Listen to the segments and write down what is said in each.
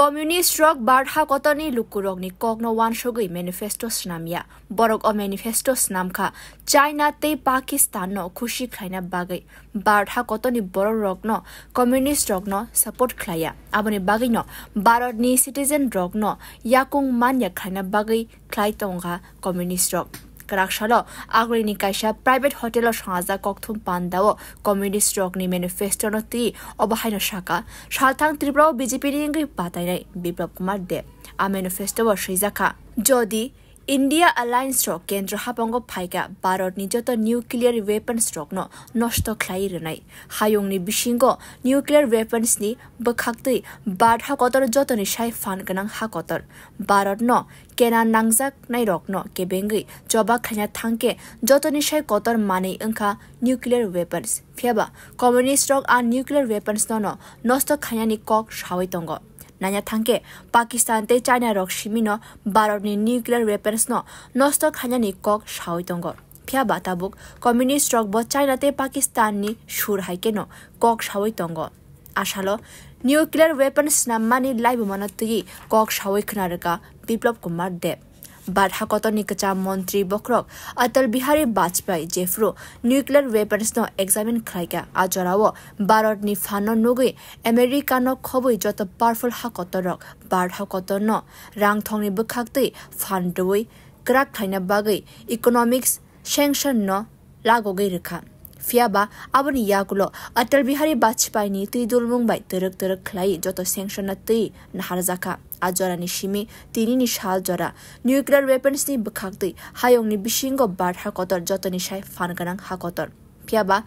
Communist ৰক বাৰ্হা কটনী লুকুৰক নি cock ন one চগৈ মেনিফেষ্টোচ নামিয়া বৰক অ মেনিফেষ্টোচ নামখা চাইনাতে পাকিস্তান ন খুচি খাইনা বাগৈ বাৰ্হা কটনী বৰ ৰগ ন কমিউনিষ্ট ৰগ ন ছাপৰ্ট খ্লাইয়া আপুনি বাগৈ ন বাৰত নি চিটিজেন ৰগ ন য়াকুং মান্য খাইনা বাগৈ খ্লাই টংঘা কমিউনিষ্ট ৰগ Karakshalo, Agri Nikaisha, private hotel of Shaza Kokthum Pandao, Communist Rogni Manifesto no Ti, Obahino Shaka, Shaltang Tribro, BJP Ningri Patai, Biplop Kumar De, A Manifesto of Shizaka. Jodi, India alliance রক কেন্দ্র হাপঙ্গ ফাইগা ভারত নিজত nuclear weapons রক ন নষ্ট খ্লাই রনাই হায়ংনি বিশিঙ্গ nuclear weapons নি বখাকতই বাদ হাকতর যতনি সাই ফান গনাং হাকতর ভারত ন কেনা নাংজাক নাই রক ন কেবেঙ্গই জবা খাইনা থাংকে যতনি সাই কতর মানে ওংখা নিউক্লিয়ার ওয়েপন্স ফেবা কমিউনিস্ট রক আর নিউক্লিয়ার ওয়েপন্স ন নষ্ট খাইনানি কক সাওয়াই তঙ্গ nanya tangke Pakistan te China rok shimino Bharat ni nuclear weapons no nosto khanya ni kok shaoitongor ফিয়া বাতাবুক কমিউনিস্ট রক ব চাইনাতে পাকিস্তান নি সুর হাই কেন কক সাওই তঙ্গ আশালো নিউক্লিয়ার ওয়েপন্স নাম্মানি লাইভ মানত্তগি kok সাওই খনারকা বিপ্লব kumar Deb barhakotonikacham montri bokrok atal bihari bajpai jefro nuclear weapons no examine khlaika ajorawo barot ni phano nugui america no khoboi joto powerful hakotorok barhakotor no rang thongni bukhaktei phandoi krak khaina bagai economics sanction no lagogei rekha ফিয়াবা আবনি ইয়াগুলো অটল বিহারী বাজপেয়ী তুই দুলমুং বাই তরক তরক খ্লাই যত স্যাংশন তুই নাহার জাখা ajora ni shimi tini ni shal jora nuclear weapons ni bkhakti hayong ni bishingo bar hakotor joto সাই ফান fan হা কতর পিয়াবা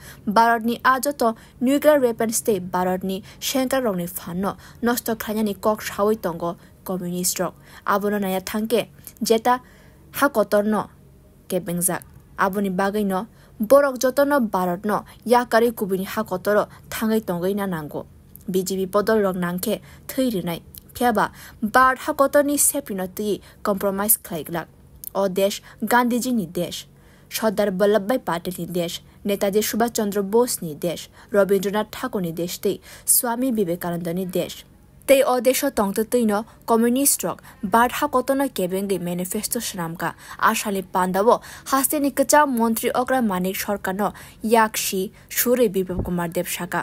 নি আজ আজত নিউক্লিয়ার ওয়েপন্স তে বারডনি শেঙ্কার রংনি ফান্ন নষ্ট খাইনি কক সাউই তঙ্গ কমিউনিস্ট রক আবন নায়া থাঙ্কে জেতা হা কতর হাকতর্ন কেবেংজাক আবনি বাগৈন বরক যতন বারডন ইয়াকারি কুবিনি হাকতর থাঙ্গাই তঙ্গই না নাঙ্গো বিজেপি পদল রক নাংখে নাই kheba bar hakotoni sepinoti compromise khaiglak o desh gandhiji ni desh সর্দার বল্লভভাই পাটেল নির্দেশ নেতাজি সুভাষচন্দ্র বোস নির্দেশ রবীন্দ্রনাথ ঠাকুর নির্দেশতে স্বামী বিবেকানন্দ নির্দেশ তেই অদেশ তংতৈন কমিউনিস্ট্রক বার্ধা কতন কেবেঙ্গে ম্যানিফেস্টো সামকা আশালি পান্ডাব হাস্তে নিকচা মন্ত্রী অগ্রা মানিক সরকার ইয়াকশি সুরে বিপ্লব কুমার দেব সাকা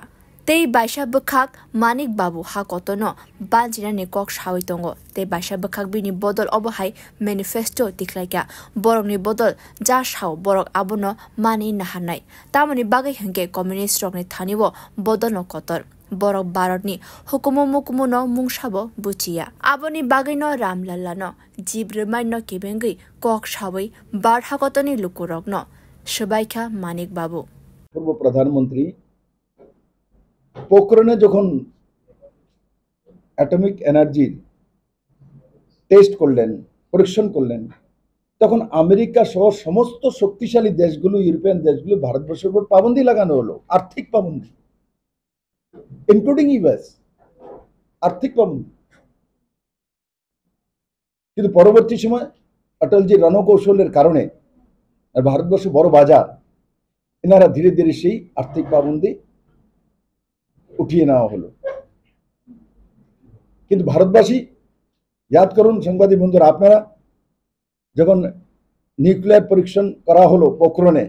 tei baisa bukhak manik babu ha kotono banjina ni kok shawi tongo tei baisa bukhak bini bodol obohai manifesto tiklaika borok ni bodol ja shaw borok abono mani nahanai tamoni bagai hengke communist rok ni thanibo bodol no kotor borok barotni hukumu mukumu no mungshabo buchiya aboni bagai no ramlalla no jib remai no kibengi kok shawi bar hakotoni lukurok no সবাইখা মানিক বাবু পূর্ব প্রধানমন্ত্রী পোকরণে যখন atomic এনার্জির test করলেন পরীক্ষণ করলেন তখন America সহ সমস্ত শক্তিশালী দেশগুলো ইউরোপিয়ান দেশগুলো ভারতবর্ষের উপর পাবন্দি লাগানো হলো আর্থিক পাবন্দি ইনক্লুডিং ইউএস আর্থিক পাবন্দি কিন্তু পরবর্তী সময় অটলজি রণকৌশলের কারণে ভারতবর্ষ বড় বাজার এনারা ধীরে ধীরে সেই আর্থিক পাবন্দি উঠিয়ে নেওয়া হলো কিন্তু ভারতবাসী ইয়াদ করুন সাংবাদিক বন্ধুরা আপনারা যখন নিউক্লিয়ার পরীক্ষণ করা হলো পোখরণে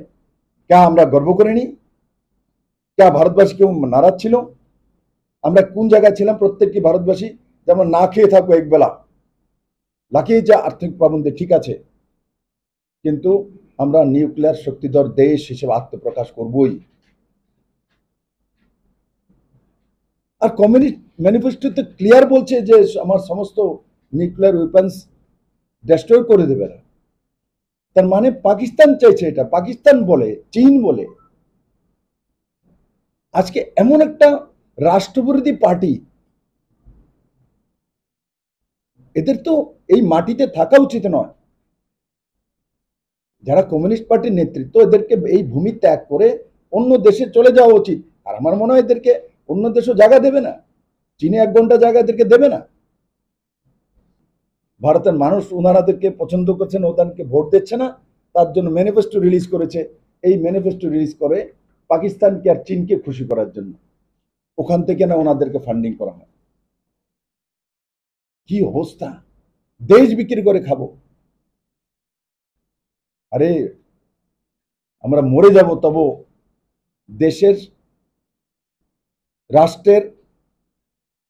কে আমরা গর্ব করিনি কে ভারতবাসী কেউ নারাজ ছিল আমরা কোন জায়গায় ছিলাম প্রত্যেকটি ভারতবাসী যেমন না খেয়ে থাকবো একবেলা লাখিয়ে যা আর্থিক প্রবন্ধে ঠিক আছে কিন্তু আমরা নিউক্লিয়ার শক্তিধর দেশ হিসেবে আত্মপ্রকাশ করবই আর কমিউনিস্ট ম্যানিফেস্টো তো ক্লিয়ার বলছে যে আমার সমস্ত নিউক্লিয়ার ওয়েপন্স ডেস্ট্রয় করে দেবে না তার মানে পাকিস্তান চাইছে এটা পাকিস্তান বলে চীন বলে আজকে এমন একটা রাষ্ট্রবিরোধী পার্টি এদের তো এই মাটিতে থাকা উচিত নয় যারা কমিউনিস্ট পার্টির নেতৃত্ব এদেরকে এই ভূমি ত্যাগ করে অন্য দেশে চলে যাওয়া উচিত আর আমার মনে হয় এদেরকে অন্য দেশও জায়গা দেবে না চীনে এক ঘন্টা জায়গা এদেরকে দেবে না ভারতের মানুষ ওনারাদেরকে পছন্দ করছে না ওদেরকে ভোট দিচ্ছে না তার জন্য ম্যানিফেস্টো রিলিজ করেছে এই ম্যানিফেস্টো রিলিজ করে পাকিস্তানকে আর চীনকে খুশি করার জন্য ওখান থেকে না ওনাদেরকে ফান্ডিং করা হয় কি অবস্থা দেশ বিক্রি করে খাবো আরে আমরা মরে যাব তব দেশের রাষ্ট্রের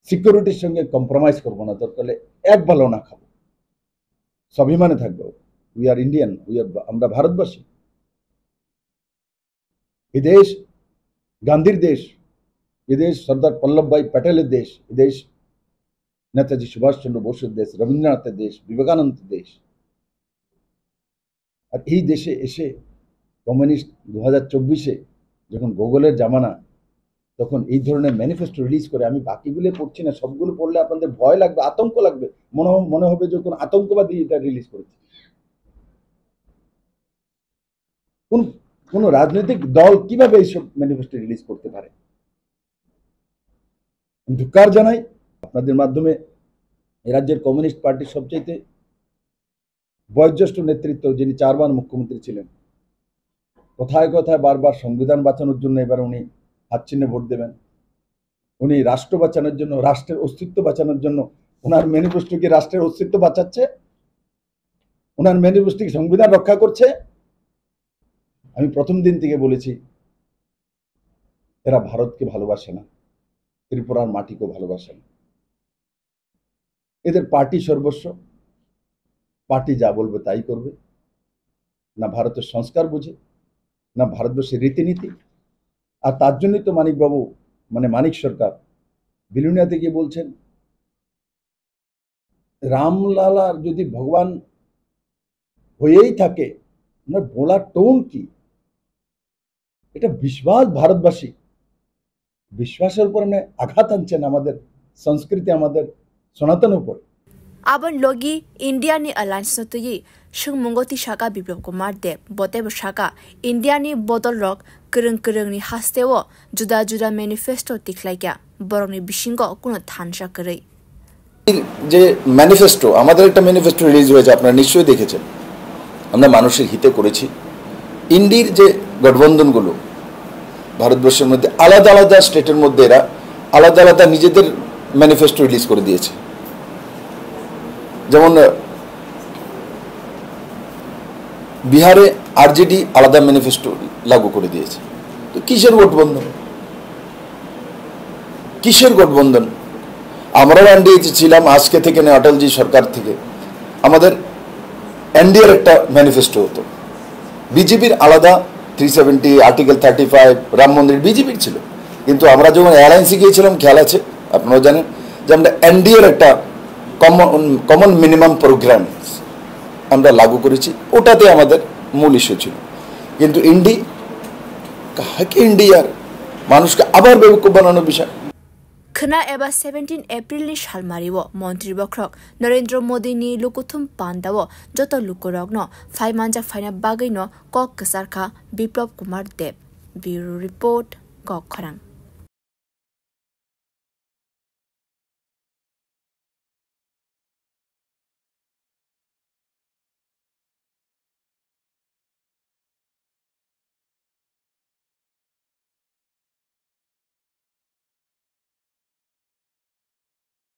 সিকিউরিটির সঙ্গে কম্প্রোমাইজ করবো না দরকার এক ভালো না খাবো স্বাভিমানে থাকবো we are Indian we are আমরা ভারতবাসী এ দেশ গান্ধীর দেশ এ দেশ সর্দার পল্লভভাই প্যাটেলের দেশ এ দেশ নেতাজি সুভাষচন্দ্র বসুর দেশ রবীন্দ্রনাথের দেশ বিবেকানন্দ দেশ আর এই দেশে এসে কমিউনিস্ট দু হাজার চব্বিশে যখন গোগলের জামানা তখন এই ধরনের ম্যানিফেস্টো রিলিজ করে আমি বাকিগুলো পড়ছি না সবগুলো পড়লে আপনাদের ভয় লাগবে আতঙ্ক লাগবে মনে মনে হবে যে আতঙ্কবাদী এটা রিলিজ করেছে কোন কোন রাজনৈতিক দল কিভাবে এইসব ম্যানিফেস্টো রিলিজ করতে পারে ধুকার জানাই আপনাদের মাধ্যমে রাজ্যের কমিউনিস্ট পার্টির সবচাইতে বয়োজ্যেষ্ঠ নেতৃত্ব যিনি চারবার মুখ্যমন্ত্রী ছিলেন কথায় কথায় বারবার সংবিধান বাঁচানোর জন্য এবার উনি হাত চিহ্নে ভোট দেবেন উনি রাষ্ট্র বাঁচানোর জন্য রাষ্ট্রের অস্তিত্ব বাঁচানোর জন্য ওনার ম্যানিফেস্টো কি রাষ্ট্রের অস্তিত্ব বাঁচাচ্ছে ওনার ম্যানিফেস্টো কি সংবিধান রক্ষা করছে আমি প্রথম দিন থেকে বলেছি এরা ভারতকে ভালোবাসে না ত্রিপুরার মাটিকেও ভালোবাসে না এদের পার্টি সর্বস্ব পার্টি যা বলবে তাই করবে না ভারতের সংস্কার বুঝে না ভারতবর্ষের রীতিনীতি আর তার জন্যই তো মানিকবাবু মানে মানিক সরকার বিলুনিয়াতে গিয়ে বলছেন রামলালার যদি ভগবান হয়েই থাকে ওনার বলার টোন কি এটা বিশ্বাস ভারতবাসী বিশ্বাসের উপর মানে আঘাত আনছেন আমাদের সংস্কৃতি আমাদের সনাতন উপরে আবন লগি ইন্ডিয়ানি অ্যালায়েন্স নতই সুমঙ্গতি শাখা বিপ্লব কুমার দেব বতেব শাখা ইন্ডিয়ানি বদল রক কৃং কৃংনি হাস্তেও জুদা জুদা ম্যানিফেস্টো তিখলাইকা বরংনি বিশিঙ্গ কোনো থানসা করেই যে ম্যানিফেস্টো আমাদের একটা ম্যানিফেস্টো রিলিজ হয়েছে আপনারা নিশ্চয়ই দেখেছেন আমরা মানুষের হিতে করেছি ইন্ডির যে গঠবন্ধনগুলো ভারতবর্ষের মধ্যে আলাদা আলাদা স্টেটের মধ্যে এরা আলাদা আলাদা নিজেদের ম্যানিফেস্টো রিলিজ করে দিয়েছে যেমন বিহারে আরজেডি আলাদা ম্যানিফেস্টো লাগু করে দিয়েছে তো কিসের গঠবন্ধন কিসের গঠবন্ধন আমরাও এনডিএতে ছিলাম আজকে থেকে না অটলজি সরকার থেকে আমাদের এনডিএর একটা ম্যানিফেস্টো হতো বিজেপির আলাদা three seventy article thirty five Ram Mandir বিজেপির ছিল কিন্তু আমরা যখন এয়ারলাইন্সে গিয়েছিলাম খেয়াল আছে আপনারাও জানেন যে আমরা এনডিএর একটা কমন কমন মিনিমাম প্রোগ্রাম আমরা লাগু করেছি ওটাতে আমাদের মূল ইস্যু ছিল কিন্তু ইন্ডি কাহাকে ইন্ডিয়ার মানুষকে আবার বেবকুব বানানো বিষয় খনা এবার সেভেন্টিন সাল সালমারিব মন্ত্রী বক্রক নরেন্দ্র মোদী নি লুকুথুম পান্দাও যত লুকুরগ্ন ফাইমানজা ফাইনা বাগৈন কক কসারখা বিপ্লব কুমার দেব ব্যুরো রিপোর্ট কক খরাং